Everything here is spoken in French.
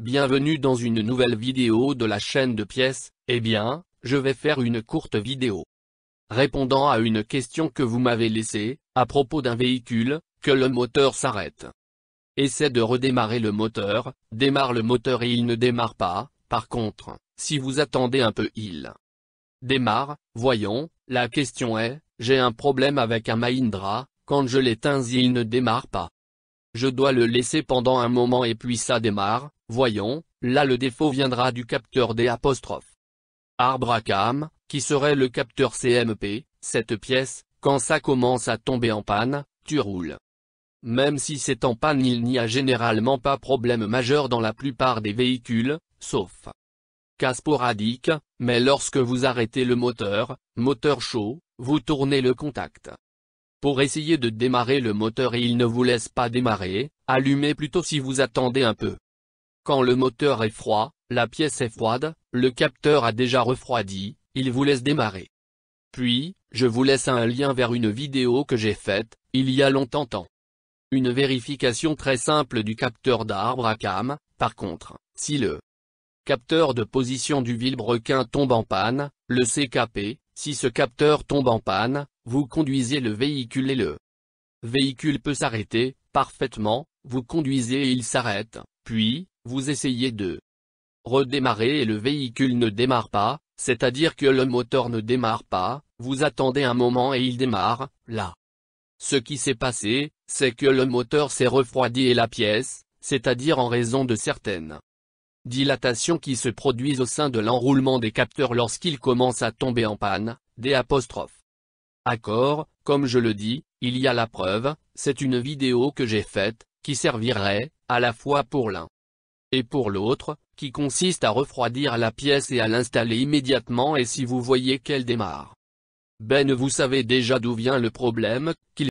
Bienvenue dans une nouvelle vidéo de la chaîne de pièces, eh bien, je vais faire une courte vidéo. Répondant à une question que vous m'avez laissée, à propos d'un véhicule, que le moteur s'arrête. Essaie de redémarrer le moteur, démarre le moteur et il ne démarre pas, par contre, si vous attendez un peu il démarre, voyons, la question est, j'ai un problème avec un Mahindra, quand je l'éteins il ne démarre pas. Je dois le laisser pendant un moment et puis ça démarre, voyons, là le défaut viendra du capteur D'. cam, qui serait le capteur CMP, cette pièce, quand ça commence à tomber en panne, tu roules. Même si c'est en panne il n'y a généralement pas problème majeur dans la plupart des véhicules, sauf cas sporadique, mais lorsque vous arrêtez le moteur, moteur chaud, vous tournez le contact pour essayer de démarrer le moteur et il ne vous laisse pas démarrer, allumez plutôt si vous attendez un peu. Quand le moteur est froid, la pièce est froide, le capteur a déjà refroidi, il vous laisse démarrer. Puis, je vous laisse un lien vers une vidéo que j'ai faite, il y a longtemps temps. Une vérification très simple du capteur d'arbre à cam, par contre, si le capteur de position du vilebrequin tombe en panne, le CKP, si ce capteur tombe en panne, vous conduisez le véhicule et le véhicule peut s'arrêter, parfaitement, vous conduisez et il s'arrête, puis, vous essayez de redémarrer et le véhicule ne démarre pas, c'est-à-dire que le moteur ne démarre pas, vous attendez un moment et il démarre, là. Ce qui s'est passé, c'est que le moteur s'est refroidi et la pièce, c'est-à-dire en raison de certaines dilatation qui se produisent au sein de l'enroulement des capteurs lorsqu'ils commencent à tomber en panne, des apostrophes. Accord, comme je le dis, il y a la preuve, c'est une vidéo que j'ai faite, qui servirait, à la fois pour l'un et pour l'autre, qui consiste à refroidir la pièce et à l'installer immédiatement et si vous voyez qu'elle démarre. Ben vous savez déjà d'où vient le problème, qu'il